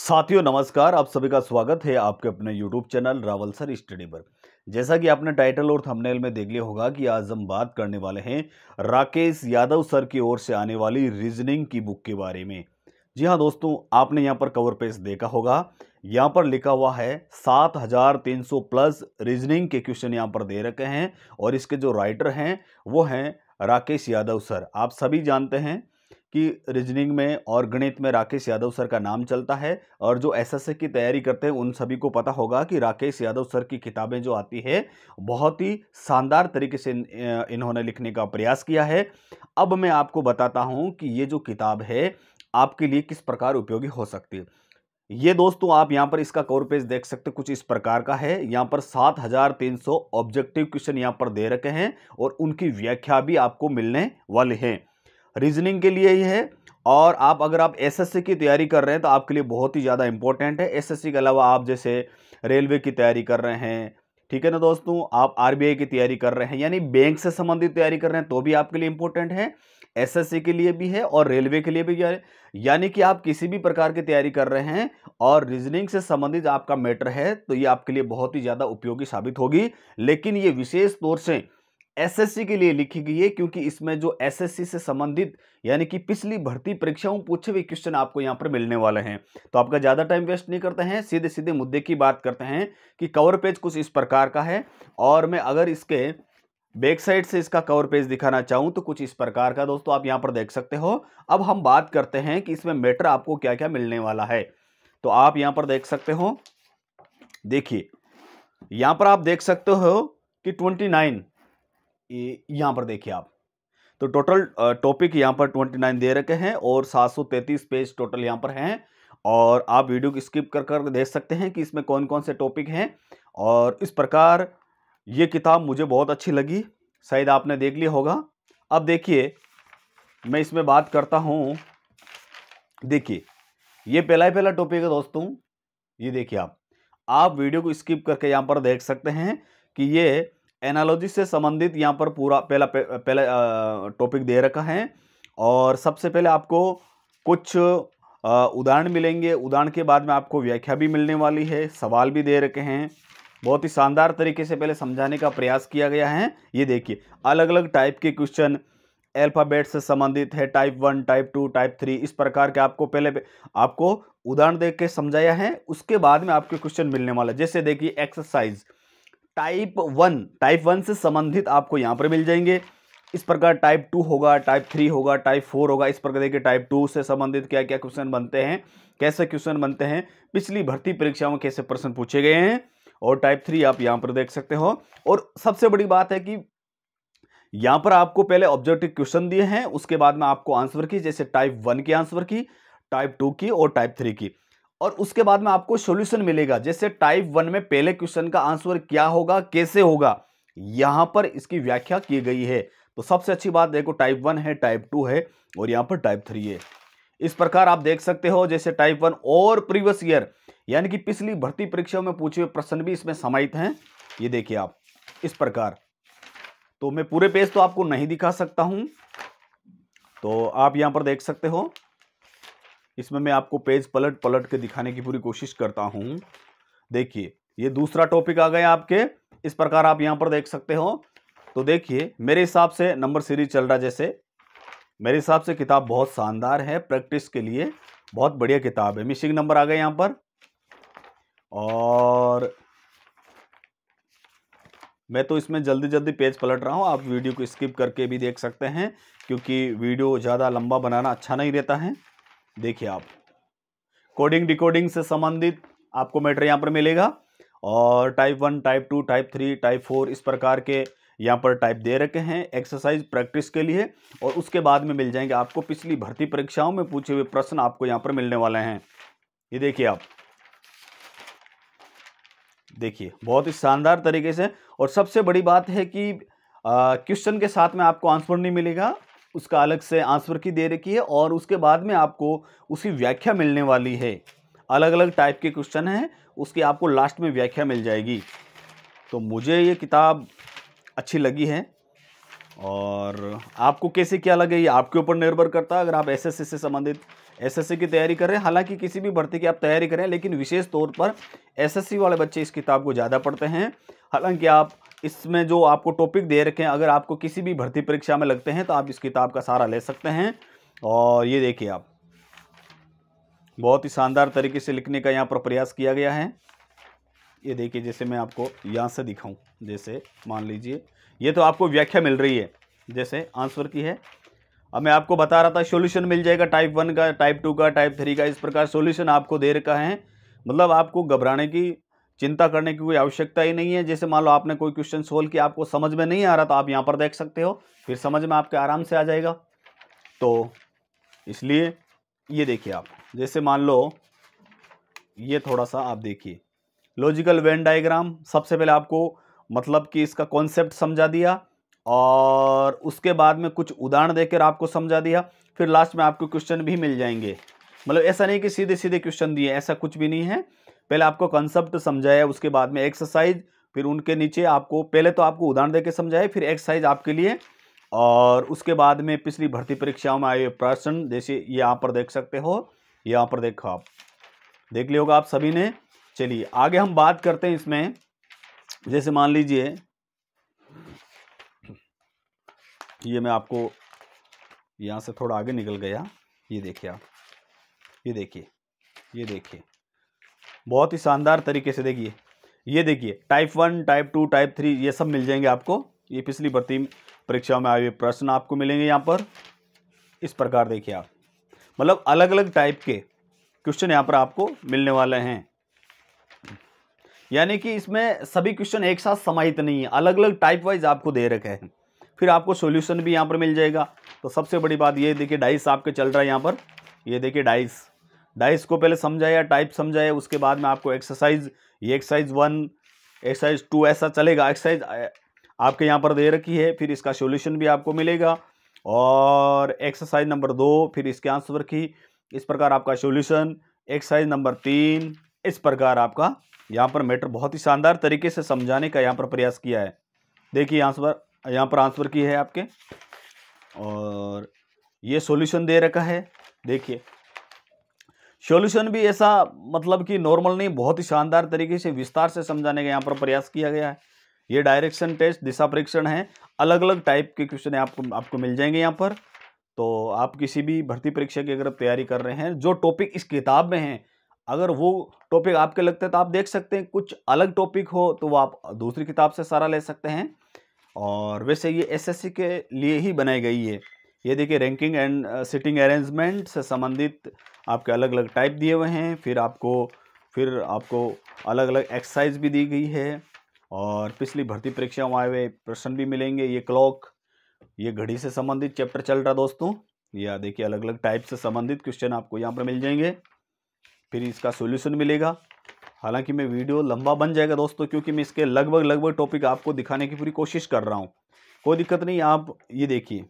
साथियों नमस्कार आप सभी का स्वागत है आपके अपने YouTube channel Rawal sir study पर जैसा कि आपने टाइटल और थंबनेल में देख लिया होगा कि आज हम बात करने वाले हैं राकेश यादव सर की ओर से आने वाली रीजनिंग की बुक के बारे में जी हाँ दोस्तों आपने यहाँ पर कवर पेज देखा होगा यहाँ पर लिखा हुआ है सात हजार तीन सौ प्लस रीजनिंग के क्वेश्चन यहाँ पर दे रखे हैं और इसके जो राइटर हैं वो हैं राकेश यादव सर आप सभी जानते हैं कि रीजनिंग में और गणित में राकेश यादव सर का नाम चलता है और जो एस की तैयारी करते हैं उन सभी को पता होगा कि राकेश यादव सर की किताबें जो आती है बहुत ही शानदार तरीके से इन्होंने लिखने का प्रयास किया है अब मैं आपको बताता हूँ कि ये जो किताब है आपके लिए किस प्रकार उपयोगी हो सकती है ये दोस्तों आप यहाँ पर इसका कवर पेज देख सकते कुछ इस प्रकार का है यहाँ पर सात हजार तीन सौ ऑब्जेक्टिव क्वेश्चन यहाँ पर दे रखे हैं और उनकी व्याख्या भी आपको मिलने वाले हैं रीजनिंग के लिए ही है और आप अगर आप एसएससी की तैयारी कर रहे हैं तो आपके लिए बहुत ही ज़्यादा इंपॉर्टेंट है एसएससी के अलावा आप जैसे रेलवे की तैयारी कर रहे हैं ठीक है ना दोस्तों आप आरबीआई की तैयारी कर रहे हैं यानी बैंक से संबंधित तैयारी कर रहे हैं तो भी आपके लिए इंपॉर्टेंट है एसएससी के लिए भी है और रेलवे के लिए भी है यानी कि आप किसी भी प्रकार की तैयारी कर रहे हैं और रीजनिंग से संबंधित आपका मैटर है तो ये आपके लिए बहुत ही ज़्यादा उपयोगी साबित होगी लेकिन ये विशेष तौर से एसएससी के लिए लिखी गई है क्योंकि इसमें जो एसएससी से संबंधित यानी कि पिछली भर्ती परीक्षाओं पूछे हुए क्वेश्चन आपको यहां पर मिलने वाले हैं तो आपका ज़्यादा टाइम वेस्ट नहीं करते हैं सीधे सीधे मुद्दे की बात करते हैं कि कवर पेज कुछ इस प्रकार का है और मैं अगर इसके बैक साइड से इसका कवर पेज दिखाना चाहूं तो कुछ इस प्रकार का दोस्तों आप यहां पर देख सकते हो अब हम बात करते हैं कि इसमें मैटर आपको क्या क्या मिलने वाला है तो आप यहां पर देख सकते हो देखिए यहां पर आप देख सकते हो कि ट्वेंटी यहाँ पर देखिए आप तो टोटल टॉपिक यहाँ पर ट्वेंटी नाइन दे रखे हैं और सात सौ तैंतीस पेज टोटल यहाँ पर हैं और आप वीडियो को स्किप कर कर देख सकते हैं कि इसमें कौन कौन से टॉपिक हैं और इस प्रकार ये किताब मुझे बहुत अच्छी लगी शायद आपने देख लिया होगा अब देखिए मैं इसमें बात करता हूँ देखिए ये पहला ही पहला टॉपिक है दोस्तों ये देखिए आप आप वीडियो को स्किप करके यहाँ पर देख सकते हैं कि ये एनालॉजी से संबंधित यहाँ पर पूरा पहला पहला टॉपिक दे रखा है और सबसे पहले आपको कुछ उदाहरण मिलेंगे उदाहरण के बाद में आपको व्याख्या भी मिलने वाली है सवाल भी दे रखे हैं बहुत ही शानदार तरीके से पहले समझाने का प्रयास किया गया है ये देखिए अलग अलग टाइप के क्वेश्चन अल्फाबेट से संबंधित है type one type two type three इस प्रकार के आपको पहले आपको उदाहरण देख के समझाया है उसके बाद में आपके क्वेश्चन मिलने वाला जैसे देखिए exercise type one type one से संबंधित आपको यहाँ पर मिल जाएंगे इस प्रकार टाइप टू होगा टाइप थ्री होगा टाइप फोर होगा इस प्रकार देखिए टाइप टू से संबंधित क्या क्या क्वेश्चन बनते हैं कैसे क्वेश्चन बनते हैं पिछली भर्ती परीक्षाओं में कैसे प्रश्न पूछे गए हैं और टाइप थ्री आप यहाँ पर देख सकते हो और सबसे बड़ी बात है कि यहाँ पर आपको पहले ऑब्जेक्टिव क्वेश्चन दिए हैं उसके बाद में आपको आंसर की जैसे टाइप वन की आंसर की टाइप टू की और टाइप थ्री की और उसके बाद में आपको सॉल्यूशन मिलेगा जैसे टाइप वन में पहले क्वेश्चन का आंसर क्या होगा कैसे होगा यहां पर इसकी व्याख्या की गई है तो सबसे अच्छी बात देखो टाइप वन है टाइप टू है और यहां पर टाइप थ्री है इस प्रकार आप देख सकते हो जैसे टाइप वन और प्रीवियस ईयर यानी कि पिछली भर्ती परीक्षाओं में पूछे हुए प्रश्न भी इसमें समाहित हैं ये देखिए आप इस प्रकार तो मैं पूरे पेज तो आपको नहीं दिखा सकता हूं तो आप यहां पर देख सकते हो इसमें मैं आपको पेज पलट पलट के दिखाने की पूरी कोशिश करता हूँ देखिए ये दूसरा टॉपिक आ गया आपके इस प्रकार आप यहाँ पर देख सकते हो तो देखिए मेरे हिसाब से नंबर सीरीज चल रहा है जैसे मेरे हिसाब से किताब बहुत शानदार है प्रैक्टिस के लिए बहुत बढ़िया किताब है मिसिंग नंबर आ गए यहाँ पर और मैं तो इसमें जल्दी जल्दी पेज पलट रहा हूँ आप वीडियो को स्किप करके भी देख सकते हैं क्योंकि वीडियो ज़्यादा लंबा बनाना अच्छा नहीं रहता है देखिए आप कोडिंग डिकोडिंग से संबंधित आपको मैटर यहाँ पर मिलेगा और type one type two type three type four इस प्रकार के यहाँ पर टाइप दे रखे हैं एक्सरसाइज प्रैक्टिस के लिए और उसके बाद में मिल जाएंगे आपको पिछली भर्ती परीक्षाओं में पूछे हुए प्रश्न आपको यहाँ पर मिलने वाले हैं ये देखिए आप देखिए बहुत ही शानदार तरीके से और सबसे बड़ी बात है कि क्वेश्चन के साथ में आपको आंसर नहीं मिलेगा उसका अलग से आंसर की दे रखी है और उसके बाद में आपको उसकी व्याख्या मिलने वाली है अलग अलग टाइप के क्वेश्चन हैं उसकी आपको लास्ट में व्याख्या मिल जाएगी तो मुझे ये किताब अच्छी लगी है और आपको कैसे क्या लगे ये आपके ऊपर निर्भर करता है अगर आप एसएससी से संबंधित एसएससी की तैयारी कर रहे हैं हालांकि किसी भी भर्ती की आप तैयारी करें लेकिन विशेष तौर पर एसएससी वाले बच्चे इस किताब को ज़्यादा पढ़ते हैं हालांकि आप इसमें जो आपको टॉपिक दे रखे हैं अगर आपको किसी भी भर्ती परीक्षा में लगते हैं तो आप इस किताब का सहारा ले सकते हैं और ये देखिए आप बहुत ही शानदार तरीके से लिखने का यहाँ पर प्रयास किया गया है ये देखिए जैसे मैं आपको यहाँ से दिखाऊँ जैसे मान लीजिए ये तो आपको व्याख्या मिल रही है जैसे आंसर की है अब मैं आपको बता रहा था सॉल्यूशन मिल जाएगा टाइप वन का टाइप टू का टाइप थ्री का इस प्रकार सॉल्यूशन आपको दे रखा है मतलब आपको घबराने की चिंता करने की कोई आवश्यकता ही नहीं है जैसे मान लो आपने कोई क्वेश्चन सोल्व किया आपको समझ में नहीं आ रहा तो आप यहाँ पर देख सकते हो फिर समझ में आपके आराम से आ जाएगा तो इसलिए ये देखिए आप जैसे मान लो ये थोड़ा सा आप देखिए लॉजिकल वेन डायग्राम सबसे पहले आपको मतलब कि इसका कॉन्सेप्ट समझा दिया और उसके बाद में कुछ उदाहरण देकर आपको समझा दिया फिर लास्ट में आपको क्वेश्चन भी मिल जाएंगे मतलब ऐसा नहीं कि सीधे सीधे क्वेश्चन दिए ऐसा कुछ भी नहीं है पहले आपको कंसेप्ट समझाया उसके बाद में एक्सरसाइज फिर उनके नीचे आपको पहले तो आपको उदाहरण देके समझाया फिर एक्सरसाइज आपके लिए और उसके बाद में पिछली भर्ती परीक्षाओं में आए प्रश्न जैसे यहाँ पर देख सकते हो यहाँ पर देखो आप देख लिया होगा आप सभी ने चलिए आगे हम बात करते हैं इसमें जैसे मान लीजिए ये मैं आपको यहाँ से थोड़ा आगे निकल गया ये देखिए आप ये देखिए ये देखिए बहुत ही शानदार तरीके से देखिए ये देखिए type one type two type three ये सब मिल जाएंगे आपको ये पिछली भर्ती परीक्षाओं में आए हुए प्रश्न आपको मिलेंगे यहाँ पर इस प्रकार देखिए आप मतलब अलग अलग टाइप के क्वेश्चन यहाँ पर आपको मिलने वाले हैं यानी कि इसमें सभी क्वेश्चन एक साथ समाहित नहीं है अलग अलग टाइप वाइज आपको दे रखे हैं फिर आपको सॉल्यूशन भी यहाँ पर मिल जाएगा तो सबसे बड़ी बात ये देखिए डाइस आपके चल रहा है यहाँ पर ये देखिए डाइस डाइस को पहले समझाया टाइप समझाया उसके बाद में आपको एक्सरसाइज ये एक्सरसाइज वन एक्सरसाइज टू ऐसा चलेगा एक्सरसाइज आपके यहाँ पर दे रखी है फिर इसका सॉल्यूशन भी आपको मिलेगा और एक्सरसाइज नंबर दो फिर इसके आंसर की इस प्रकार आपका सॉल्यूशन एक्सरसाइज नंबर तीन इस प्रकार आपका यहाँ पर मैटर बहुत ही शानदार तरीके से समझाने का यहाँ पर प्रयास किया है देखिए आंसर यहाँ पर आंसर की है आपके और ये सोल्यूशन दे रखा है देखिए सॉल्यूशन भी ऐसा मतलब कि नॉर्मल नहीं बहुत ही शानदार तरीके से विस्तार से समझाने का यहाँ पर प्रयास किया गया है ये डायरेक्शन टेस्ट दिशा परीक्षण है अलग अलग टाइप के क्वेश्चन आपको आपको मिल जाएंगे यहाँ पर तो आप किसी भी भर्ती परीक्षा की अगर तैयारी कर रहे हैं जो टॉपिक इस किताब में हैं अगर वो टॉपिक आपके लगते हैं तो आप देख सकते हैं कुछ अलग टॉपिक हो तो वो आप दूसरी किताब से सारा ले सकते हैं और वैसे ये एसएससी के लिए ही बनाई गई है ये देखिए रैंकिंग एंड सिटिंग अरेंजमेंट से संबंधित आपके अलग अलग टाइप दिए हुए हैं फिर आपको फिर आपको अलग अलग एक्सरसाइज भी दी गई है और पिछली भर्ती परीक्षा आए हुए प्रश्न भी मिलेंगे ये क्लॉक ये घड़ी से संबंधित चैप्टर चल रहा दोस्तों या देखिए अलग अलग टाइप से संबंधित क्वेश्चन आपको यहाँ पर मिल जाएंगे फिर इसका सोल्यूशन मिलेगा हालांकि मैं वीडियो लंबा बन जाएगा दोस्तों क्योंकि मैं इसके लगभग लगभग टॉपिक आपको दिखाने की पूरी कोशिश कर रहा हूँ कोई दिक्कत नहीं आप ये देखिए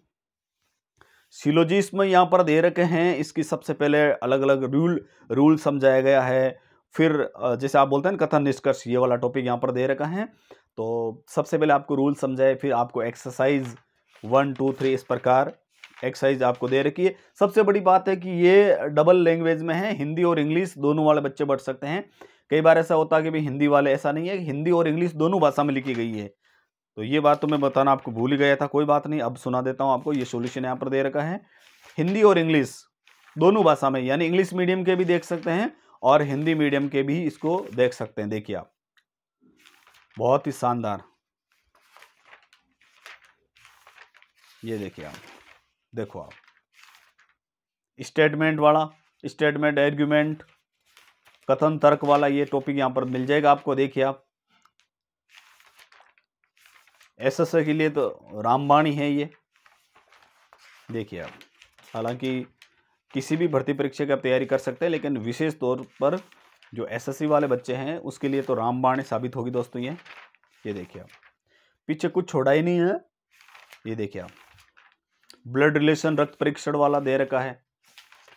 सिलोजिस्म यहाँ पर दे रखे हैं इसकी सबसे पहले अलग अलग रूल रूल समझाया गया है फिर जैसे आप बोलते हैं ना कथन निष्कर्ष ये वाला टॉपिक यहाँ पर दे रखा है तो सबसे पहले आपको रूल समझाए फिर आपको एक्सरसाइज वन टू थ्री इस प्रकार एक्सरसाइज आपको दे रखी है सबसे बड़ी बात है कि ये डबल लैंग्वेज में है हिंदी और इंग्लिश दोनों वाले बच्चे बढ़ सकते हैं कई बार ऐसा होता है कि भाई हिंदी वाले ऐसा नहीं है कि हिंदी और इंग्लिश दोनों भाषा में लिखी गई है तो ये बात तो मैं बताना आपको भूल ही गया था कोई बात नहीं अब सुना देता हूँ आपको ये सोल्यूशन यहाँ पर दे रखा है हिंदी और इंग्लिश दोनों भाषा में यानी इंग्लिश मीडियम के भी देख सकते हैं और हिंदी मीडियम के भी इसको देख सकते हैं देखिए आप बहुत ही शानदार ये देखिए आप देखो आप स्टेटमेंट वाला स्टेटमेंट एर्ग्यूमेंट कथन तर्क वाला ये टॉपिक यहाँ पर मिल जाएगा आपको देखिए आप एस एस के लिए तो रामबाणी है ये देखिए आप हालांकि किसी भी भर्ती परीक्षा की आप तैयारी कर सकते हैं लेकिन विशेष तौर पर जो एसएससी वाले बच्चे हैं उसके लिए तो रामबाणी साबित होगी दोस्तों ये ये देखिए आप पीछे कुछ छोड़ा ही नहीं है ये देखिए आप ब्लड रिलेशन रक्त परीक्षण वाला दे रखा है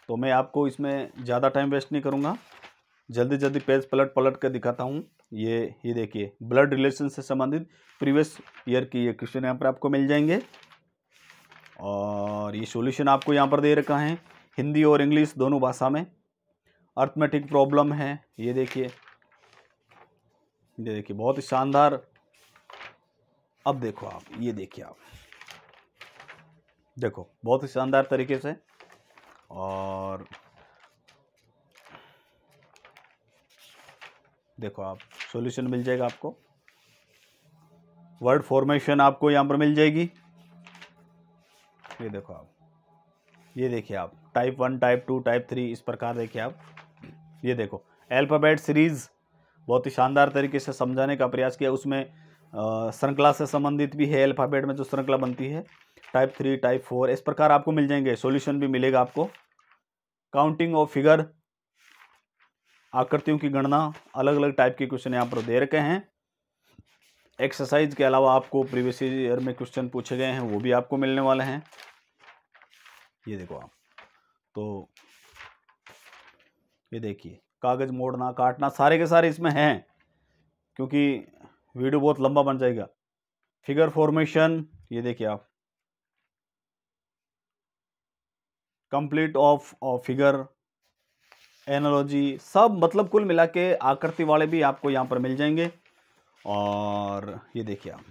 तो मैं आपको इसमें ज़्यादा टाइम वेस्ट नहीं करूँगा जल्दी जल्दी पेज पलट पलट कर दिखाता हूँ ये ये देखिए ब्लड रिलेशन से संबंधित प्रीवियस ईयर की ये क्वेश्चन यहाँ पर आपको मिल जाएंगे और ये सॉल्यूशन आपको यहाँ पर दे रखा है हिंदी और इंग्लिश दोनों भाषा में अर्थमेटिक प्रॉब्लम है ये देखिए ये देखिए बहुत ही शानदार अब देखो आप ये देखिए आप देखो बहुत ही शानदार तरीके से और देखो आप सॉल्यूशन मिल जाएगा आपको वर्ड फॉर्मेशन आपको यहाँ पर मिल जाएगी ये देखो आप ये देखिए आप type one type two type three इस प्रकार देखिए आप ये देखो एल्फ़ाबेट सीरीज़ बहुत ही शानदार तरीके से समझाने का प्रयास किया उसमें श्रृंखला से संबंधित भी है एल्फ़ाबेट में जो श्रृंखला बनती है टाइप थ्री टाइप फोर इस प्रकार आपको मिल जाएंगे सॉल्यूशन भी मिलेगा आपको काउंटिंग ऑफ फिगर आकृतियों की गणना अलग अलग टाइप के क्वेश्चन यहाँ पर दे रखे हैं एक्सरसाइज के अलावा आपको प्रीवियस ईयर में क्वेश्चन पूछे गए हैं वो भी आपको मिलने वाले हैं ये देखो आप तो ये देखिए कागज़ मोड़ना काटना सारे के सारे इसमें हैं क्योंकि वीडियो बहुत लंबा बन जाएगा फिगर फॉर्मेशन ये देखिए आप complete of of figure analogy सब मतलब कुल मिला के आकृति वाले भी आपको यहाँ पर मिल जाएंगे और ये देखिए आप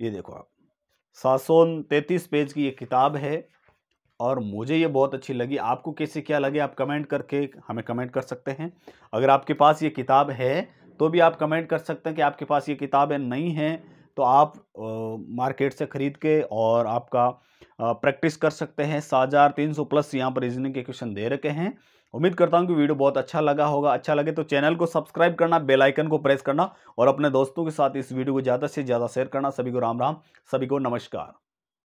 ये देखो आप सात सौ तैतीस पेज की ये किताब है और मुझे ये बहुत अच्छी लगी आपको कैसे क्या लगे आप कमेंट करके हमें कमेंट कर सकते हैं अगर आपके पास ये किताब है तो भी आप कमेंट कर सकते हैं कि आपके पास ये किताब है नहीं है तो आप मार्केट से ख़रीद के और आपका प्रैक्टिस कर सकते हैं सात हज़ार तीन सौ प्लस यहाँ पर रीजनिंग के क्वेश्चन दे रखे हैं उम्मीद करता हूँ कि वीडियो बहुत अच्छा लगा होगा अच्छा लगे तो चैनल को सब्सक्राइब करना बेल आइकन को प्रेस करना और अपने दोस्तों के साथ इस वीडियो को ज़्यादा से ज़्यादा शेयर करना सभी को राम राम सभी को नमस्कार